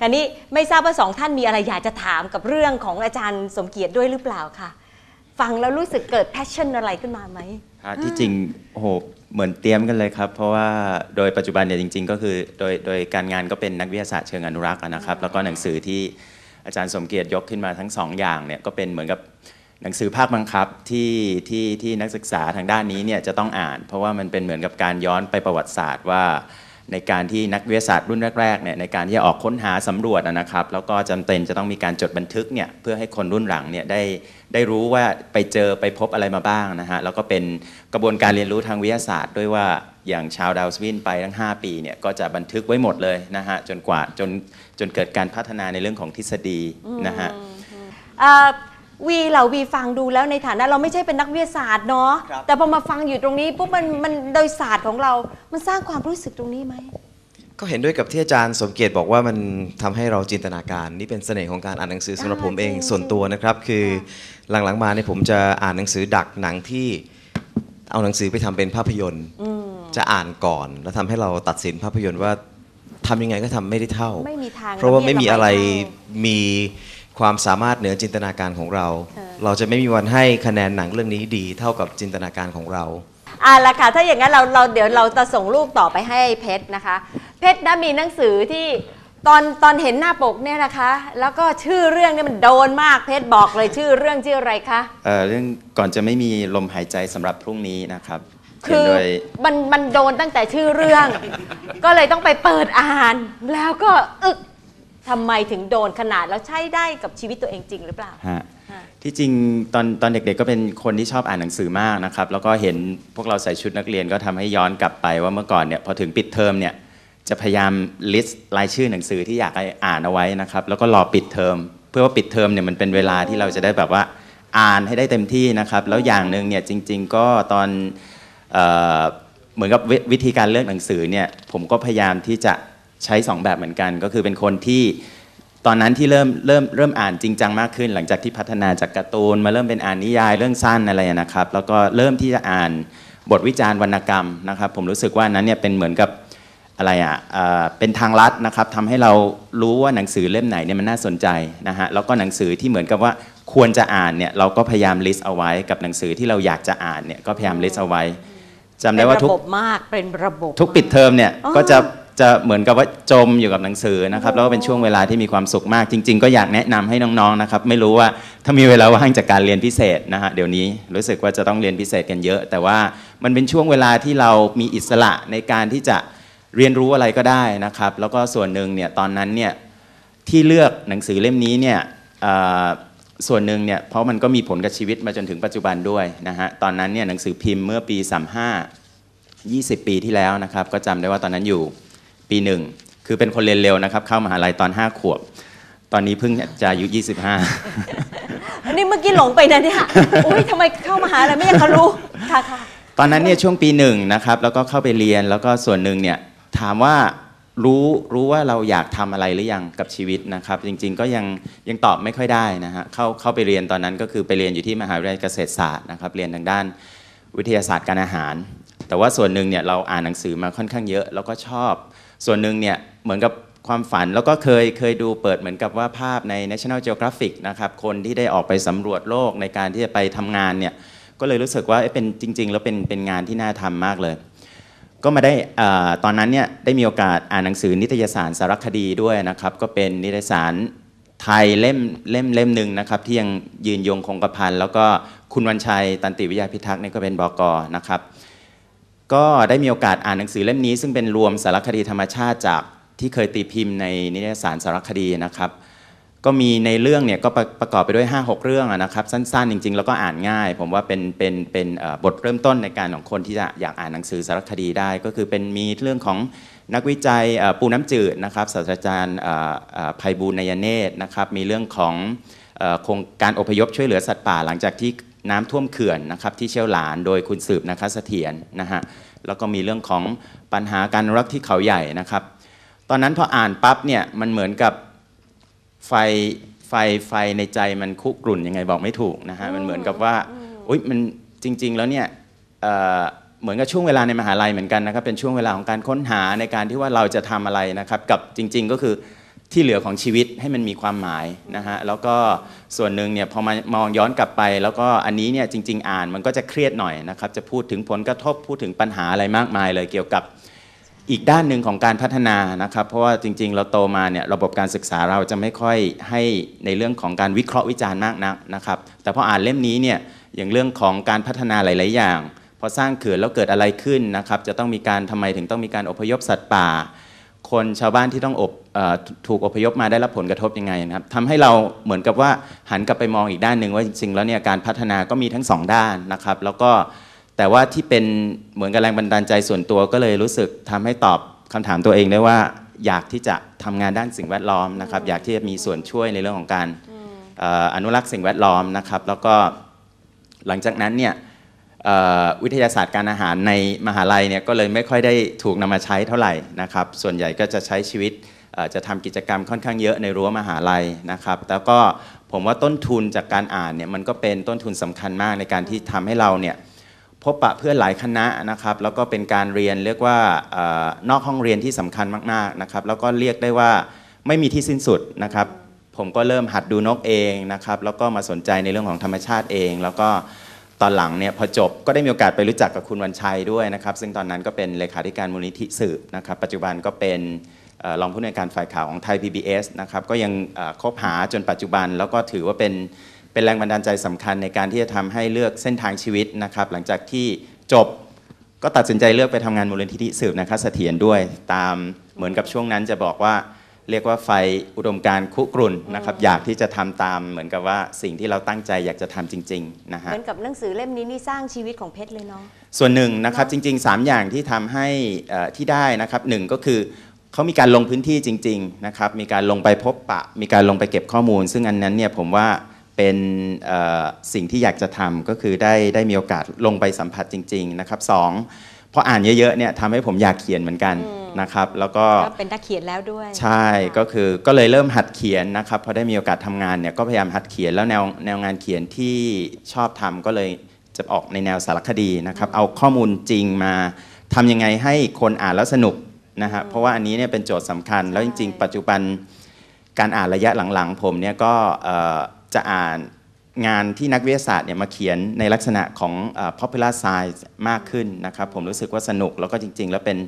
คราวนี้ไม่ทราบว่าสองท่านมีอะไรอยากจะถามกับเรื่องของอาจารย์สมเกียรติด้วยหรือเปล่าคะฟังแล้วรู้สึกเกิดแพชชั่นอะไรขึ้นมาไหม ที่จริงโอ้โหเหมือนเตรียมกันเลยครับ เพราะว่าโดยปัจจุบันเนี่ยจริง ๆ ก็คือ โดยโดยการงานก็เป็นนักวิทยาศาสตร์เชิงอนุรักษ์นะครับ แล้วก็หนังสือที่อาจารย์สมเกียรติยกขึ้นมาทั้งสองอย่างเนี่ยก็เป็นเหมือนกับหนังสือภาคบังคับที่ที่ที่นักศึกษาทางด้านนี้เนี่ยจะต้องอ่าน เพราะว่ามันเป็นเหมือนกับการย้อนไปประวัติศาสตร์ว่าในการที่นักวิทยาศาสตร์รุ่นแรกๆเนี่ยในการที่จะออกค้นหาสำรวจนะครับแล้วก็จำเป็นจะต้องมีการจดบันทึกเนี่ยเพื่อให้คนรุ่นหลังเนี่ยได้ได้รู้ว่าไปเจอไปพบอะไรมาบ้างนะฮะแล้วก็เป็นกระบวนการเรียนรู้ทางวิทยาศาสตร์ ด้วยว่าอย่างชาวดาวสวินไปทั้ง 5 ปีเนี่ยก็จะบันทึกไว้หมดเลยนะฮะจนกว่าจนจนเกิดการพัฒนาในเรื่องของทฤษฎีนะฮะวีเหล่าวีฟังดูแล้วในฐานะเราไม่ใช่เป็นนักวิทยาศาสตร์เนาะแต่พอมาฟังอยู่ตรงนี้ปุ๊บมันมันโดยศาสตร์ของเรา มันสร้างความรู้สึกตรงนี้ไหม ก็เห็นด้วยกับที่อาจารย์สมเกียรติบอกว่ามันทำให้เราจินตนาการ นี่เป็นเสน่ห์ของการอ่านหนังสือสำหรับผมเองส่วนตัวนะครับ คือหลังๆมาเนี่ยผมจะอ่านหนังสือดักหนังที่เอาหนังสือไปทำเป็นภาพยนตร์จะอ่านก่อน แล้วทำให้เราตัดสินภาพยนตร์ว่าทำยังไงก็ทำไม่ได้เท่าไม่มีทางเพราะว่าไม่มีอะไรมีความสามารถเหนือจินตนาการของเรา เราจะไม่มีวันให้คะแนนหนังเรื่องนี้ดีเท่ากับจินตนาการของเรา อ่ะล่ะค่ะ ถ้าอย่างนั้นเราเรา เดี๋ยวเราจะส่งลูกต่อไปให้เพชรนะคะ เพชรนะมีหนังสือที่ตอนตอนเห็นหน้าปกเนี่ยนะคะ แล้วก็ชื่อเรื่องเนี่ยมันโดนมาก เพชรบอกเลยชื่อเรื่องชื่ออะไรคะ เออเรื่องก่อนจะไม่มีลมหายใจสำหรับพรุ่งนี้นะครับ คือมันมันโดนตั้งแต่ชื่อเรื่อง ก็เลยต้องไปเปิดอ่าน แล้วก็อึกทำไมถึงโดนขนาดแล้วใช่ได้กับชีวิตตัวเองจริงหรือเปล่าฮะที่จริงตอนตอนเด็กๆก็เป็นคนที่ชอบอ่านหนังสือมากนะครับ แล้วก็เห็นพวกเราใส่ชุดนักเรียนก็ทำให้ย้อนกลับไปว่าเมื่อก่อนเนี่ยพอถึงปิดเทอมเนี่ยจะพยายามลิสต์รายชื่อหนังสือที่อยากอ่านเอาไว้นะครับแล้วก็รอปิดเทอมเพื่อว่าปิดเทอมเนี่ยมันเป็นเวลาที่เราจะได้แบบว่าอ่านให้ได้เต็มที่นะครับ แล้วอย่างหนึ่งเนี่ยจริง ๆ ก็ตอนเออเหมือนกับววิธีการเลือกหนังสือเนี่ยผมก็พยายามที่จะใช้2แบบเหมือนกันก็คือเป็นคนที่ตอนนั้นที่เริ่มเริ่มเริ่มอ่านจริงจังมากขึ้น หลังจากที่พัฒนาจากการ์ตูนมาเริ่มเป็นอ่านนิยายเรื่องสั้นอะไรนะครับ แล้วก็เริ่มที่จะอ่านบทวิจารณ์วรรณกรรมนะครับ ผมรู้สึกว่านั้นเนี่ยเป็นเหมือนกับอะไรอ่ะเป็นทางลัดนะครับทำให้เรารู้ว่าหนังสือเล่มไหนเนี่ยมันน่าสนใจนะฮะแล้วก็หนังสือที่เหมือนกับว่าควรจะอ่านเนี่ยเราก็พยายามลิสต์เอาไว้ กับหนังสือที่เราอยากจะอ่านเนี่ยก็พยายามลิสต์เอาไว้จำได้ว่าทุกมากเป็นระบบทุกปิดเทอมเนี่ยก็จะจะเหมือนกับว่าจมอยู่กับหนังสือนะครับแล้วก็เป็นช่วงเวลาที่มีความสุขมาก จริงๆก็อยากแนะนำให้น้องๆนะครับไม่รู้ว่าถ้ามีเวลาว่างจากการเรียนพิเศษนะฮะเดี๋ยวนี้รู้สึกว่าจะต้องเรียนพิเศษกันเยอะ แต่ว่ามันเป็นช่วงเวลาที่เรามีอิสระในการที่จะเรียนรู้อะไรก็ได้นะครับแล้วก็ส่วนหนึ่งเนี่ยตอนนั้นเนี่ยที่เลือกหนังสือเล่มนี้เนี่ยส่วนหนึ่งเนี่ยเพราะมันก็มีผลกับชีวิตมาจนถึงปัจจุบันด้วยนะฮะตอนนั้นเนี่ยหนังสือพิมพ์เมื่อปี35 20 ปีที่แล้วนะครับก็จำได้ว่าตอนนั้นอยู่ปีหนึ่งคือเป็นคนเรียนเร็วนะครับ เข้ามหาลัยตอน 5 ขวบ ตอนนี้เพิ่งจะอายุ 25นี่เมื่อกี้หลงไปนะเนี่ยอุ้ยทำไมเข้ามหาลัยไม่อยากรู้ค่ะค่ะตอนนั้นเนี่ยช่วงปีหนึ่งนะครับแล้วก็เข้าไปเรียนแล้วก็ส่วนหนึ่งเนี่ยถามว่ารู้รู้ว่าเราอยากทำอะไรหรือยังกับชีวิตนะครับจริงๆก็ยังยังตอบไม่ค่อยได้นะฮะเข้าเข้าไปเรียนตอนนั้นก็คือไปเรียนอยู่ที่มหาวิทยาลัยเกษตรศาสตร์นะครับเรียนทางด้านวิทยาศาสตร์การอาหาร แต่ว่าส่วนหนึ่งเนี่ยเราอ่านหนังสือมาค่อนข้างเยอะ แล้วก็ชอบส่วนหนึ่งเนี่ยเหมือนกับความฝันแล้วก็เคยเคยดูเปิดเหมือนกับว่าภาพใน National Geographic นะครับคนที่ได้ออกไปสำรวจโลกในการที่จะไปทำงานเนี่ยก็เลยรู้สึกว่าเป็นจริง ๆ แล้วเป็นเป็นงานที่น่าทำมากเลย ก็มาได้ตอนนั้นเนี่ยได้มีโอกาสอ่านหนังสือนิตยสารสารคดีด้วยนะครับ ก็เป็นนิตยสารไทยเล่มเล่มเล่มหนึ่งนะครับที่ยังยืนยงคงกระพันแล้วก็คุณวันชัยตันติวิทยาพิทักษ์นี่ก็เป็นบอกอนะครับก็ได้มีโอกาสอ่านหนังสือเล่มนี้ซึ่งเป็นรวมสารคดีธรรมชาติจากที่เคยตีพิมพ์ในนิตยสารสารคดีนะครับก็มีในเรื่องเนี่ยก็ประกอบไปด้วย 5-6 เรื่องนะครับสั้นๆ จริงๆแล้วก็อ่านง่าย ผมว่าเป็นเป็นเป็นบทเริ่มต้นในการของคนที่จะอยากอ่านหนังสือสารคดีได้ ก็คือเป็นมีเรื่องของนักวิจัยปูน้ำจืดนะครับศาสตราจารย์ภัยบูลนยเนตรนะครับมีเรื่องของโครงการอพยพช่วยเหลือสัตว์ป่าหลังจากที่น้ำท่วมเขื่อนนะครับที่เชี่ยวหลานโดยคุณสืบนะคะเสถียรนะฮะแล้วก็มีเรื่องของปัญหาการรักที่เขาใหญ่นะครับ ตอนนั้นพออ่านปั๊บเนี่ยมันเหมือนกับไฟไฟไฟในใจมันคุกรุ่นยังไงบอกไม่ถูกนะฮะมันเหมือนกับว่าอุ้ยมันจริงๆแล้วเนี่ยเหมือนกับช่วงเวลาในมหาลัยเหมือนกันนะครับเป็นช่วงเวลาของการค้นหาในการที่ว่าเราจะทำอะไรนะครับ กับจริง ๆก็คือที่เหลือของชีวิตให้มันมีความหมายนะฮะแล้วก็ส่วนหนึ่งเนี่ยพอมามองย้อนกลับไป แล้วก็อันนี้เนี่ยจริงๆอ่านมันก็จะเครียดหน่อยนะครับจะพูดถึงผลกระทบพูดถึงปัญหาอะไรมากมายเลยเกี่ยวกับอีกด้านหนึ่งของการพัฒนานะครับ เพราะว่าจริง ๆเราโตมาเนี่ยระบบการศึกษาเราจะไม่ค่อยให้ในเรื่องของการวิเคราะห์วิจารณ์มากนักนะครับแต่พออ่านเล่มนี้เนี่ยอย่างเรื่องของการพัฒนาหลายๆอย่างพอสร้างเขื่อนแล้วเกิดอะไรขึ้นนะครับจะต้องมีการทำไมถึงต้องมีการอพยพสัตว์ป่า คนชาวบ้านที่ต้องอบถูกอพยพมาได้รับผลกระทบยังไงนะครับทำให้เราเหมือนกับว่าหันกลับไปมองอีกด้านหนึ่งว่าจริงๆแล้วเนี่ยการพัฒนาก็มีทั้งสองด้านนะครับแล้วก็แต่ว่าที่เป็นเหมือนกับแรงบันดาลใจส่วนตัวก็เลยรู้สึกทำให้ตอบคำถามตัวเองได้ว่าอยากที่จะทำงานด้านสิ่งแวดล้อมนะครับอยากที่จะมีส่วนช่วยในเรื่องของการอนุรักษ์สิ่งแวดล้อมนะครับแล้วก็หลังจากนั้นเนี่ยวิทยาศาสตร์การอาหารในมหาลัยเนี่ยก็เลยไม่ค่อยได้ถูกนำมาใช้เท่าไหร่นะครับ ส่วนใหญ่ก็จะใช้ชีวิตจะทำกิจกรรมค่อนข้างเยอะในรั้วมหาลัยนะครับ แล้วก็ผมว่าต้นทุนจากการอ่านเนี่ยมันก็เป็นต้นทุนสำคัญมากในการที่ทำให้เราเนี่ยพบปะเพื่อนหลายคณะนะครับ แล้วก็เป็นการเรียนเรียกว่านอกห้องเรียนที่สำคัญมากๆนะครับ แล้วก็เรียกได้ว่าไม่มีที่สิ้นสุดนะครับ ผมก็เริ่มหัดดูนกเองนะครับ แล้วก็มาสนใจในเรื่องของธรรมชาติเอง แล้วก็ตอนหลังเนี่ยพอจบก็ได้มีโอกาสไปรู้จักกับคุณวันชัยด้วยนะครับ ซึ่งตอนนั้นก็เป็นเลขาธิการมูลนิธิสืบนะครับ ปัจจุบันก็เป็นรองผู้ในการฝ่ายข่าว ของไทย PBS นะครับก็ยังคบหาจนปัจจุบัน แล้วก็ถือว่าเป็นเป็นแรงบันดาลใจสำคัญในการที่จะทำให้เลือกเส้นทางชีวิตนะครับ หลังจากที่จบก็ตัดสินใจเลือกไปทำงานมูลนิธิสืบนะครับเสถียรด้วยตามเหมือนกับช่วงนั้นจะบอกว่าเรียกว่าไฟอุดมการคุกรุ่นนะครับ อยากที่จะทำตามเหมือนกับว่าสิ่งที่เราตั้งใจอยากจะทำจริงๆนะฮะเหมือนกับหนังสือเล่มนี้นี่สร้างชีวิตของเพชรเลยเนาะส่วนหนึ่งนะครับจริง ๆ 3 อย่างที่ทำให้ที่ได้นะครับหนึ่งก็คือเขามีการลงพื้นที่จริงๆนะครับ มีการลงไปพบปะ มีการลงไปเก็บข้อมูล ซึ่งอันนั้นเนี่ยผมว่าเป็นสิ่งที่อยากจะทำก็คือได้ได้มีโอกาสลงไปสัมผัสจริงๆนะครับสองพออ่านเยอะๆเนี่ยทำให้ผมอยากเขียนเหมือนกันนะครับแล้วก็เป็นนักเขียนแล้วด้วย ใช่ก็คือก็เลยเริ่มหัดเขียนนะครับพอได้มีโอกาสทำงานเนี่ยก็พยายามหัดเขียนแล้วแนวแนวงานเขียนที่ชอบทำก็เลยจะออกในแนวสารคดีนะครับเอาข้อมูลจริงมาทำยังไงให้คนอ่านแล้วสนุกนะฮะ เพราะว่าอันนี้เนี่ยเป็นโจทย์สำคัญ แล้วจริงๆ ปัจจุบันการอ่านระยะหลังๆ ผมเนี่ยก็จะอ่านงานที่นักวิทยาศาสตร์เนี่ยมาเขียนในลักษณะของ popular science มากขึ้นนะครับ ผมรู้สึกว่าสนุก แล้วก็จริงๆ แล้วเป็น